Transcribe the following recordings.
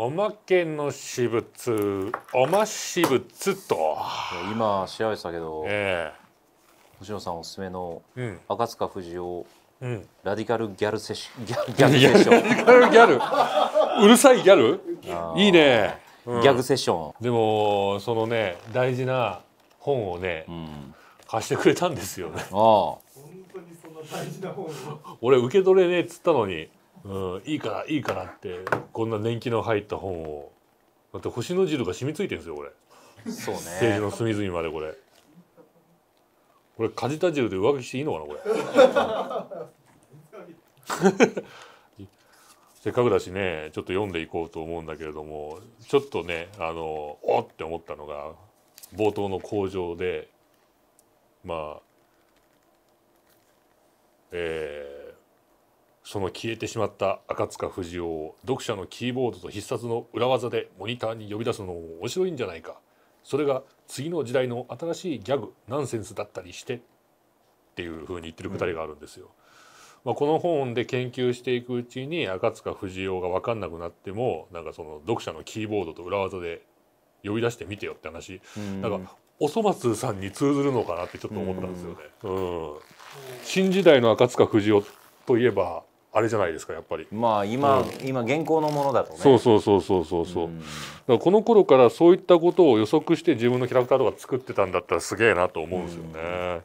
おまけの私物おまし物と今調べたけど、えー、星野さんおすすめの赤塚不二夫、うん、ラディカルギャルセシ ョンラディカルギャルうるさいギャルいいね、うん、ギャグセッションでもそのね大事な本をね、うん、貸してくれたんですよねああ俺受け取れねえっつったのにうん、いいからいいからってこんな年季の入った本をだって星の汁が染みついてるんですよこれそうね政治の隅々までこれこれかじた汁で上書きしていいのかなこれ せっかくだしねちょっと読んでいこうと思うんだけれどもちょっとねあのおって思ったのが冒頭の工場でまあえーその消えてしまった赤塚不二夫を読者のキーボードと必殺の裏技でモニターに呼び出すのも面白いんじゃないかそれが次の時代の新しいギャグナンセンスだったりしてっていうふうに言ってるくだりがあるんですよ。うん、まあ、この本で研究していくうちに赤塚不二夫が分かんなくなってもなんかその読者のキーボードと裏技で呼び出してみてよって話、うん、なんかおそ松さんに通ずるのかなってちょっと思ったんですよね。うん、うん、新時代の赤塚不二夫といえばあれじゃないですかやっぱりまあ今、うん、今現行のものだとねそうそうそうそうそうそう、うん、この頃からそういったことを予測して自分のキャラクターとか作ってたんだったらすげえなと思うんですよね、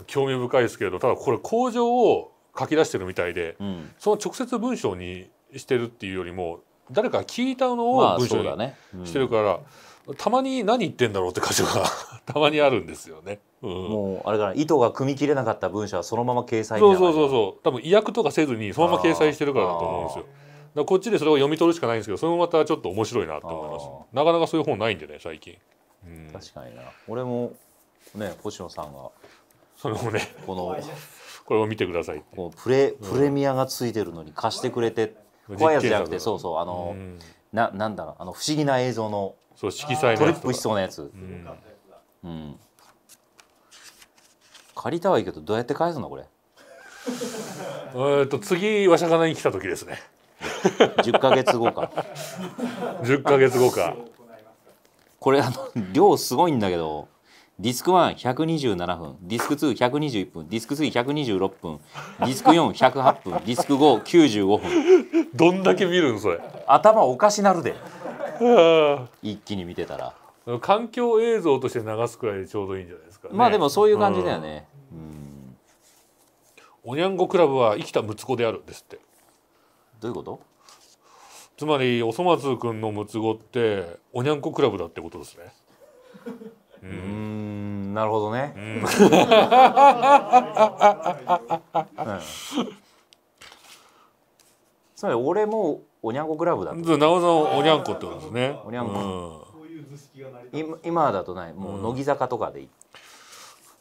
うん、興味深いですけれどただこれ工場を書き出してるみたいで、その直接文章にしてるっていうよりも誰か聞いたのを文章にしてるから、まあたまに何言ってんだろうって箇所が たまにあるんですよね。うん、もうあれかな意図が組み切れなかった文章はそのまま掲載そうそうそうそう多分意訳とかせずにそのまま掲載してるからだと思うんですよ。だこっちでそれを読み取るしかないんですけどそれもまたちょっと面白いなと思いますなかなかそういう本ないんでね最近、うん、確かにな俺もね星野さんがそれもねこのこれを見てくださいこうプレプレミアがついてるのに貸してくれて、怖いやつじゃなくてそうそうあの、うん、ななんだろうあの不思議な映像のそう色彩トリップしそうなやつ、うん、借りたはいいけどどうやって返すのこれえっと次わしゃがなに来た時ですね10ヶ月後か10 ヶ月後かこれあの量すごいんだけどディスク1127分ディスク2121分ディスク3126分ディスク4108分ディスク595分 どんだけ見るんそれ頭おかしなるで一気に見てたら環境映像として流すくらいでちょうどいいんじゃないですか、ね、まあでもそういう感じだよね、うん、おにゃんごクラブは生きた息子であるですってどういうことつまりおそ松くんのむつ子っておにゃんこクラブだってことですねうん、なるほどね。うん、つまり俺もおにゃんこクラブだとなおさんおにゃんこってことですねおにゃんこ、うん、今だとないもう乃木坂とかでいい、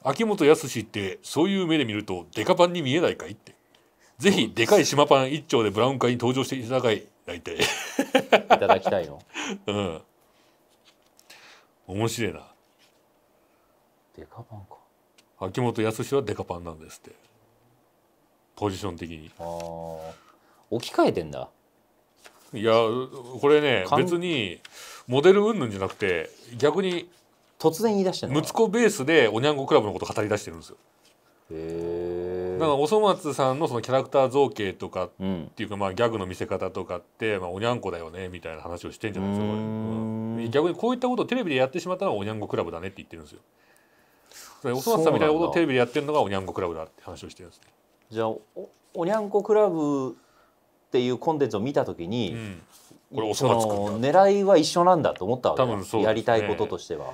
うん、秋元康ってそういう目で見るとデカパンに見えないかいってぜひでかい島パン一丁でブラウン会に登場していただきたい いただきたいの うん面白いなデカパンか秋元康はデカパンなんですってポジション的にああ置き換えてんだいやこれね別にモデル云々じゃなくて逆に突然言い出したの息子ベースでおにゃんこクラブのこと語り出してるんですよ。へだからおそ松さんのそのキャラクター造形とかっていうか、まあギャグの見せ方とかって、まあ、おにゃんこだよねみたいな話をしてんじゃないですかこれ、うん、逆にこういったことをテレビでやってしまったのはおにゃんこクラブだねって言ってるんですよ。おそ松さんみたいなことをテレビでやってるのがおにゃんこクラブだって話をしてるんです、ね、じゃあおにゃんこクラブっていうコンテンツを見た時に、うん、これその狙いは一緒なんだと思ったわけ、でう、ね、やりたいこととしては。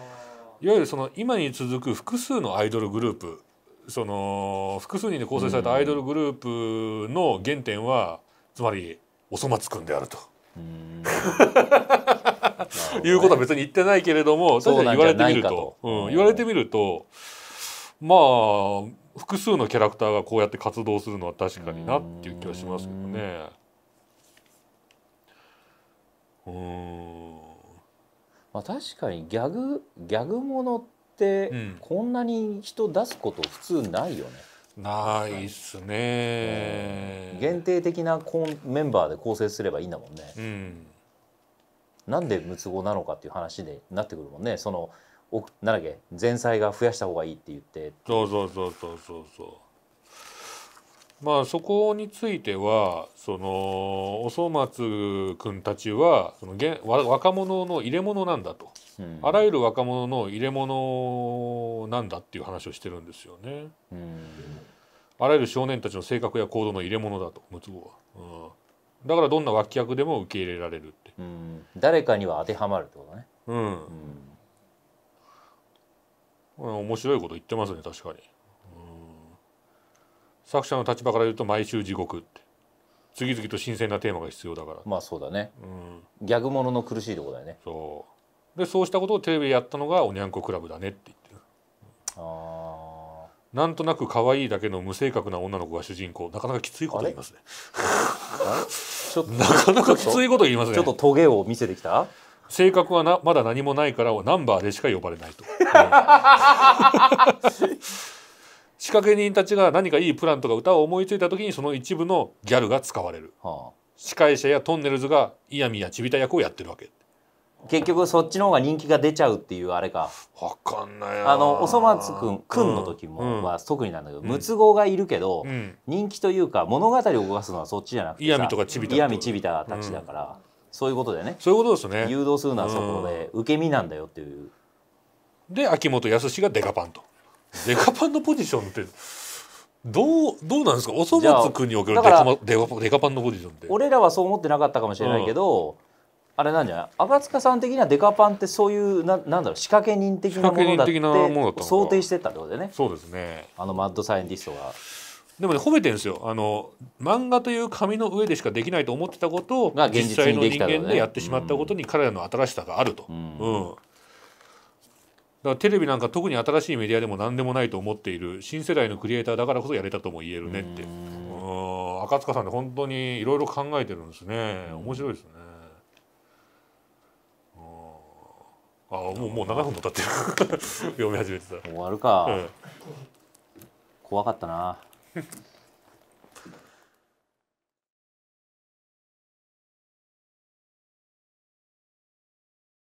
いわゆるその今に続く複数のアイドルグループその複数人で構成されたアイドルグループの原点は、うん、つまりおそ松君であると。ね、いうことは別に言ってないけれども確かに言われてみるとうん、言われてみるとまあ複数のキャラクターがこうやって活動するのは確かになっていう気はしますけどね。まあ、確かにギャグギャグものってこんなに人出すこと普通ないよね。うん、ないっすね、限定的なコンメンバーで構成すればいいんだもんね。うん、なんで無つ子なのかっていう話でなってくるもんね。そのおなんだっけ前菜が増やした方がいいって言ってそうそうそうそうそうそうまあそこについてはそのおそ松君たちはその若者の入れ物なんだと、うん、あらゆる若者の入れ物なんだっていう話をしてるんですよね。うん、あらゆる少年たちの性格や行動の入れ物だとムツゴは、うん、だからどんな脇役でも受け入れられるって、うん、誰かには当てはまるってことね。うん、うん面白いこと言ってますね確かに。作者の立場から言うと毎週地獄って次々と新鮮なテーマが必要だからまあそうだね、うん、ギャグものの苦しいとこだよねそうでそうしたことをテレビでやったのがおにゃんこクラブだねって言ってるあなんとなく可愛いだけの無性格な女の子が主人公なかなかきついこと言いますねちょっと なかなかきついこと言いますねちょっとトゲを見せてきた性格はなまだ何もないからナンバーでしか呼ばれないと、仕掛け人たちが何かいいプランとか歌を思いついた時にその一部のギャルが使われる、はあ、司会者やトンネルズが嫌みやちびた役をやってるわけ結局そっちの方が人気が出ちゃうっていうあれか分かんないあのおそ松くんくんの時もは特になんだけど、うん、ムツゴがいるけど、うん、人気というか物語を動かすのはそっちじゃなくて嫌みとかちびた嫌みちびたたちだから、うん、そういうことでねそういうことですね誘導するのはそこで、受け身なんだよっていうで秋元康がデカパンとデカパンのポジションってどうどうなんですかおそ松君におけるデカデカデカパンのポジションって俺らはそう思ってなかったかもしれないけど、うん、あれなんじゃない赤塚さん的にはデカパンってそういうななんだろう仕掛け人的なものだって想定してたってことでねそうですねあのマッドサイエンティストが。でもね褒めてるんですよあの漫画という紙の上でしかできないと思ってたことを実際の人間でやってしまったことに彼らの新しさがあると。うん、うんだからテレビなんか特に新しいメディアでも何でもないと思っている新世代のクリエイターだからこそやれたとも言えるねってうん赤塚さんって本当にいろいろ考えてるんですね面白いですねあもうもう7分も経ってる 読み始めてた終わるか、うん、怖かったな